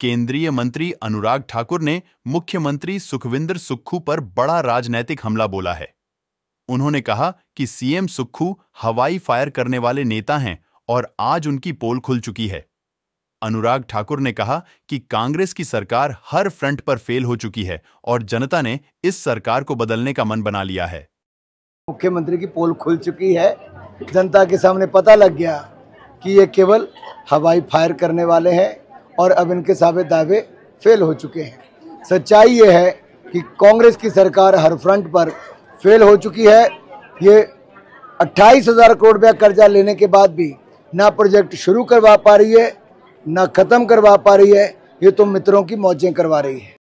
केंद्रीय मंत्री अनुराग ठाकुर ने मुख्यमंत्री सुखविंदर सुक्खू पर बड़ा राजनैतिक हमला बोला है उन्होंने कहा कि सीएम सुक्खू हवाई फायर करने वाले नेता हैं और आज उनकी पोल खुल चुकी है अनुराग ठाकुर ने कहा कि कांग्रेस की सरकार हर फ्रंट पर फेल हो चुकी है और जनता ने इस सरकार को बदलने का मन बना लिया है मुख्यमंत्री की पोल खुल चुकी है जनता के सामने पता लग गया कि ये केवल हवाई फायर करने वाले हैं और अब इनके सारे दावे फेल हो चुके हैं सच्चाई ये है कि कांग्रेस की सरकार हर फ्रंट पर फेल हो चुकी है ये अट्ठाईस हज़ार करोड़ रुपया कर्जा लेने के बाद भी ना प्रोजेक्ट शुरू करवा पा रही है ना ख़त्म करवा पा रही है ये तो मित्रों की मौजें करवा रही है